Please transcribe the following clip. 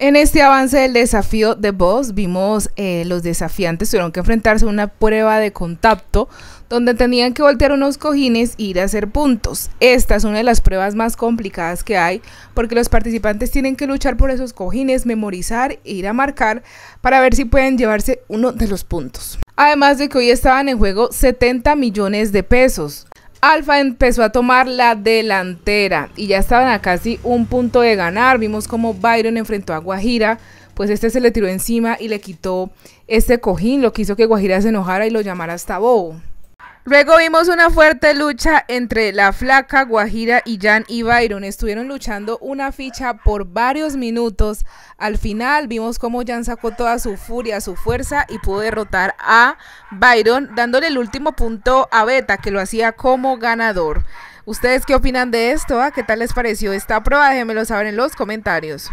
En este avance del desafío de voz vimos eh, los desafiantes tuvieron que enfrentarse a una prueba de contacto donde tenían que voltear unos cojines e ir a hacer puntos. Esta es una de las pruebas más complicadas que hay porque los participantes tienen que luchar por esos cojines, memorizar e ir a marcar para ver si pueden llevarse uno de los puntos. Además de que hoy estaban en juego 70 millones de pesos. Alfa empezó a tomar la delantera y ya estaban a casi un punto de ganar. Vimos como Byron enfrentó a Guajira, pues este se le tiró encima y le quitó este cojín, lo que hizo que Guajira se enojara y lo llamara hasta bobo. Luego vimos una fuerte lucha entre la flaca Guajira y Jan y Byron. Estuvieron luchando una ficha por varios minutos. Al final vimos cómo Jan sacó toda su furia, su fuerza y pudo derrotar a Byron, dándole el último punto a Beta, que lo hacía como ganador. ¿Ustedes qué opinan de esto? Ah? ¿Qué tal les pareció esta prueba? Déjenmelo saber en los comentarios.